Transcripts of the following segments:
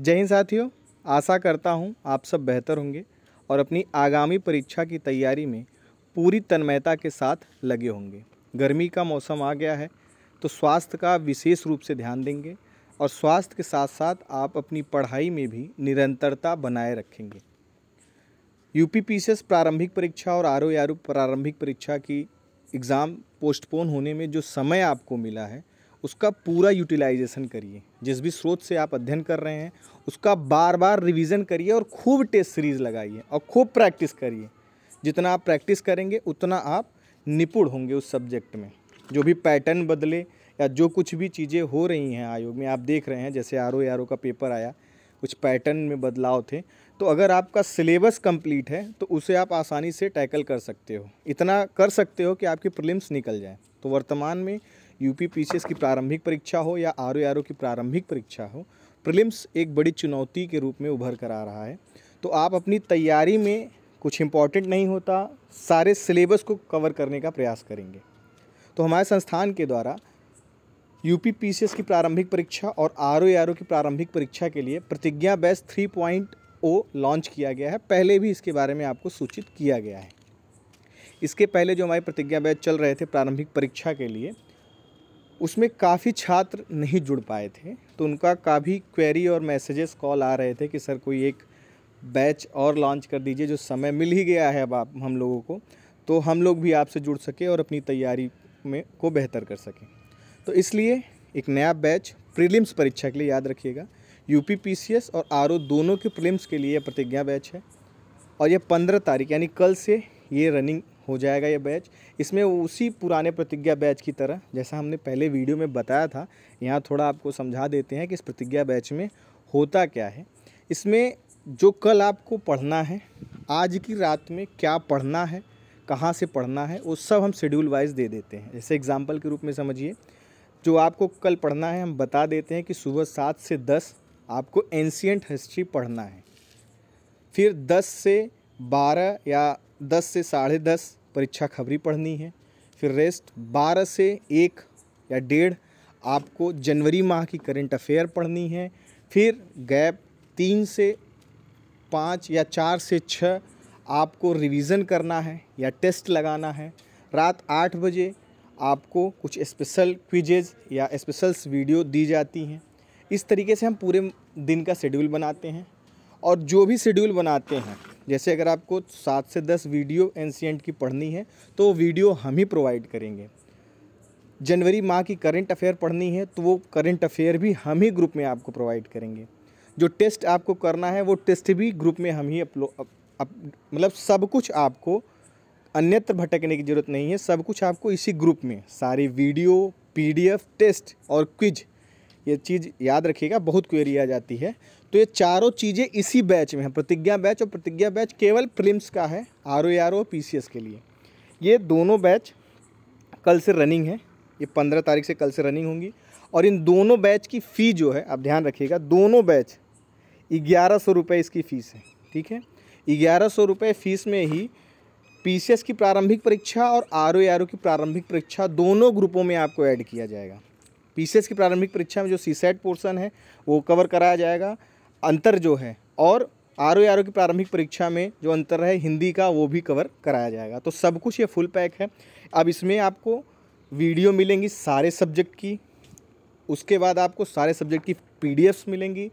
जय हिंद साथियों आशा करता हूँ आप सब बेहतर होंगे और अपनी आगामी परीक्षा की तैयारी में पूरी तन्मयता के साथ लगे होंगे गर्मी का मौसम आ गया है तो स्वास्थ्य का विशेष रूप से ध्यान देंगे और स्वास्थ्य के साथ साथ आप अपनी पढ़ाई में भी निरंतरता बनाए रखेंगे यू पी प्रारंभिक परीक्षा और आर ओ प्रारंभिक परीक्षा की एग्ज़ाम पोस्टपोन होने में जो समय आपको मिला है उसका पूरा यूटिलाइजेशन करिए जिस भी स्रोत से आप अध्ययन कर रहे हैं उसका बार बार रिवीजन करिए और खूब टेस्ट सीरीज लगाइए और खूब प्रैक्टिस करिए जितना आप प्रैक्टिस करेंगे उतना आप निपुण होंगे उस सब्जेक्ट में जो भी पैटर्न बदले या जो कुछ भी चीज़ें हो रही हैं आयोग में आप देख रहे हैं जैसे आर ओ आर ओ का पेपर आया कुछ पैटर्न में बदलाव थे तो अगर आपका सिलेबस कंप्लीट है तो उसे आप आसानी से टैकल कर सकते हो इतना कर सकते हो कि आपकी प्रिलिम्स निकल जाए तो वर्तमान में यूपी पीसीएस की प्रारंभिक परीक्षा हो या आर आर की प्रारंभिक परीक्षा हो प्रिलिम्स एक बड़ी चुनौती के रूप में उभर कर आ रहा है तो आप अपनी तैयारी में कुछ इम्पॉर्टेंट नहीं होता सारे सिलेबस को कवर करने का प्रयास करेंगे तो हमारे संस्थान के द्वारा यू पीसीएस की प्रारंभिक परीक्षा और आर ओ की प्रारंभिक परीक्षा के लिए Pratigya batch three point O launch किया गया है पहले भी इसके बारे में आपको सूचित किया गया है इसके पहले जो हमारे प्रतिज्ञा बैच चल रहे थे प्रारंभिक परीक्षा के लिए उसमें काफ़ी छात्र नहीं जुड़ पाए थे तो उनका काफ़ी क्वेरी और मैसेजेस कॉल आ रहे थे कि सर कोई एक बैच और लॉन्च कर दीजिए जो समय मिल ही गया है अब आप हम लोगों को तो हम लोग भी आपसे जुड़ सकें और अपनी तैयारी में को बेहतर कर सकें तो इसलिए एक नया बैच प्रीलिम्स परीक्षा के लिए याद रखिएगा U P P C S और आर ओ दोनों के प्रीलिम्स के लिए प्रतिज्ञा बैच है और यह पंद्रह तारीख यानी कल से ये रनिंग हो जाएगा ये बैच इसमें उसी पुराने प्रतिज्ञा बैच की तरह जैसा हमने पहले वीडियो में बताया था यहाँ थोड़ा आपको समझा देते हैं कि इस प्रतिज्ञा बैच में होता क्या है इसमें जो कल आपको पढ़ना है आज की रात में क्या पढ़ना है कहाँ से पढ़ना है वो सब हम शेड्यूल वाइज दे देते हैं जैसे एग्ज़ाम्पल के रूप में समझिए जो आपको कल पढ़ना है हम बता देते हैं कि सुबह सात से दस आपको एंशियंट हिस्ट्री पढ़ना है फिर दस से बारह या दस से साढ़े दस परीक्षा खबरी पढ़नी है फिर रेस्ट बारह से एक या डेढ़ आपको जनवरी माह की करंट अफेयर पढ़नी है फिर गैप तीन से पाँच या चार से छः आपको रिवीजन करना है या टेस्ट लगाना है रात आठ बजे आपको कुछ स्पेशल क्विजेज या स्पेशल्स वीडियो दी जाती हैं इस तरीके से हम पूरे दिन का शेड्यूल बनाते हैं और जो भी शेड्यूल बनाते हैं जैसे अगर आपको सात से दस वीडियो एनसीएंट की पढ़नी है तो वीडियो हम ही प्रोवाइड करेंगे जनवरी माह की करंट अफेयर पढ़नी है तो वो करंट अफेयर भी हम ही ग्रुप में आपको प्रोवाइड करेंगे जो टेस्ट आपको करना है वो टेस्ट भी ग्रुप में हम ही अपलो अप, अप, मतलब सब कुछ आपको अन्यत्र भटकने की ज़रूरत नहीं है सब कुछ आपको इसी ग्रुप में सारी वीडियो पीडीएफ टेस्ट और क्विज ये चीज़ याद रखिएगा बहुत क्वेरी आ जाती है तो ये चारों चीज़ें इसी बैच में हैं प्रतिज्ञा बैच और प्रतिज्ञा बैच केवल प्रिम्स का है R O R O P C S के लिए ये दोनों बैच कल से रनिंग है ये पंद्रह तारीख से कल से रनिंग होंगी और इन दोनों बैच की फ़ी जो है आप ध्यान रखिएगा दोनों बैच ग्यारह सौ रुपये इसकी फ़ीस है ठीक है ग्यारह सौ रुपये फ़ीस में ही पी की प्रारंभिक परीक्षा और आर ओ आर ओ की प्रारंभिक परीक्षा दोनों ग्रुपों में आपको ऐड किया जाएगा पी की प्रारंभिक परीक्षा में जो सी पोर्सन है वो कवर कराया जाएगा अंतर जो है और आर ओ आर ओ की प्रारंभिक परीक्षा में जो अंतर है हिंदी का वो भी कवर कराया जाएगा तो सब कुछ ये फुल पैक है अब इसमें आपको वीडियो मिलेंगी सारे सब्जेक्ट की उसके बाद आपको सारे सब्जेक्ट की पी मिलेंगी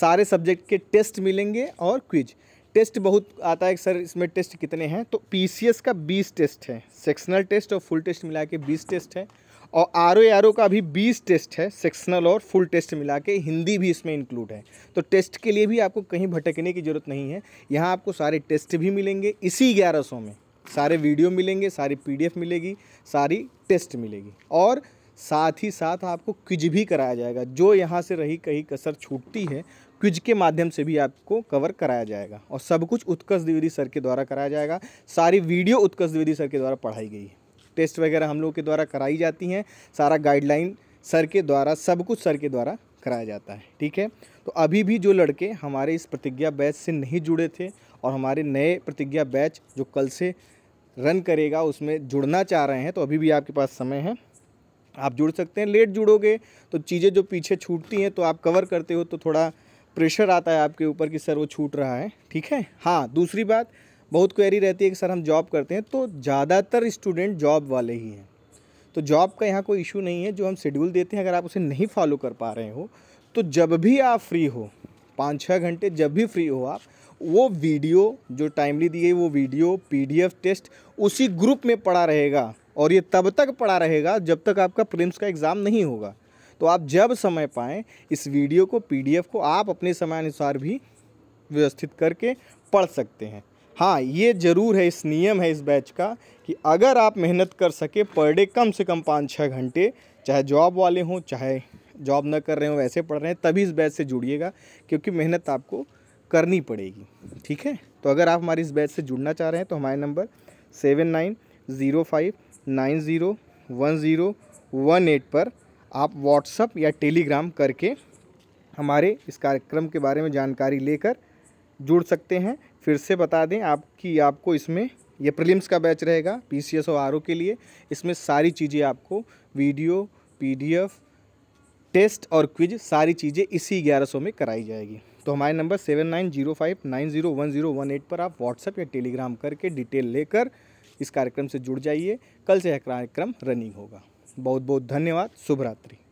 सारे सब्जेक्ट के टेस्ट मिलेंगे और क्विज टेस्ट बहुत आता है सर इसमें टेस्ट कितने हैं तो पीसीएस का 20 टेस्ट है सेक्शनल टेस्ट और फुल टेस्ट मिला के बीस टेस्ट है और आर ओ आर ओ का अभी बीस टेस्ट है सेक्शनल और फुल टेस्ट मिला के हिंदी भी इसमें इंक्लूड है तो टेस्ट के लिए भी आपको कहीं भटकने की ज़रूरत नहीं है यहाँ आपको सारे टेस्ट भी मिलेंगे इसी ग्यारह सौ में सारे वीडियो मिलेंगे सारी पीडीएफ मिलेगी सारी टेस्ट मिलेगी और साथ ही साथ आपको क्विज भी कराया जाएगा जो यहाँ से रही कहीं कसर छूटती है क्विज के माध्यम से भी आपको कवर कराया जाएगा और सब कुछ उत्कर्ष द्विवेदी सर के द्वारा कराया जाएगा सारी वीडियो उत्कर्ष द्विवेदी सर के द्वारा पढ़ाई गई है टेस्ट वगैरह हम लोग के द्वारा कराई जाती हैं सारा गाइडलाइन सर के द्वारा सब कुछ सर के द्वारा कराया जाता है ठीक है तो अभी भी जो लड़के हमारे इस प्रतिज्ञा बैच से नहीं जुड़े थे और हमारे नए प्रतिज्ञा बैच जो कल से रन करेगा उसमें जुड़ना चाह रहे हैं तो अभी भी आपके पास समय है आप जुड़ सकते हैं लेट जुड़ोगे तो चीज़ें जो पीछे छूटती हैं तो आप कवर करते हो तो थोड़ा प्रेशर आता है आपके ऊपर कि सर वो छूट रहा है ठीक है हाँ दूसरी बात बहुत क्वेरी रहती है कि सर हम जॉब करते हैं तो ज़्यादातर स्टूडेंट जॉब वाले ही हैं तो जॉब का यहाँ कोई इशू नहीं है जो हम शेड्यूल देते हैं अगर आप उसे नहीं फॉलो कर पा रहे हो तो जब भी आप फ्री हो पाँच छः घंटे जब भी फ्री हो आप वो वीडियो जो टाइमली दी गई वो वीडियो पी टेस्ट उसी ग्रुप में पड़ा रहेगा और ये तब तक पड़ा रहेगा जब तक आपका प्रिम्स का एग्ज़ाम नहीं होगा तो आप जब समय पाएँ इस वीडियो को पीडीएफ को आप अपने समय अनुसार भी व्यवस्थित करके पढ़ सकते हैं हाँ ये ज़रूर है इस नियम है इस बैच का कि अगर आप मेहनत कर सके पर डे कम से कम पाँच छः घंटे चाहे जॉब वाले हों चाहे जॉब ना कर रहे हों वैसे पढ़ रहे हैं तभी इस बैच से जुड़िएगा क्योंकि मेहनत आपको करनी पड़ेगी ठीक है तो अगर आप हमारी इस बैच से जुड़ना चाह रहे हैं तो हमारे number seven nine zero five nine zero one zero one eight पर आप व्हाट्सअप या टेलीग्राम करके हमारे इस कार्यक्रम के बारे में जानकारी लेकर जुड़ सकते हैं फिर से बता दें आपकी आपको इसमें ये प्रीलिम्स का बैच रहेगा पी सी एस और आर के लिए इसमें सारी चीज़ें आपको वीडियो पीडीएफ टेस्ट और क्विज सारी चीज़ें इसी ग्यारह सौ में कराई जाएगी तो हमारे number seven nine zero five nine zero one zero one eight पर आप व्हाट्सएप या टेलीग्राम करके डिटेल लेकर इस कार्यक्रम से जुड़ जाइए कल से यह कार्यक्रम रनिंग होगा बहुत बहुत धन्यवाद शुभरात्रि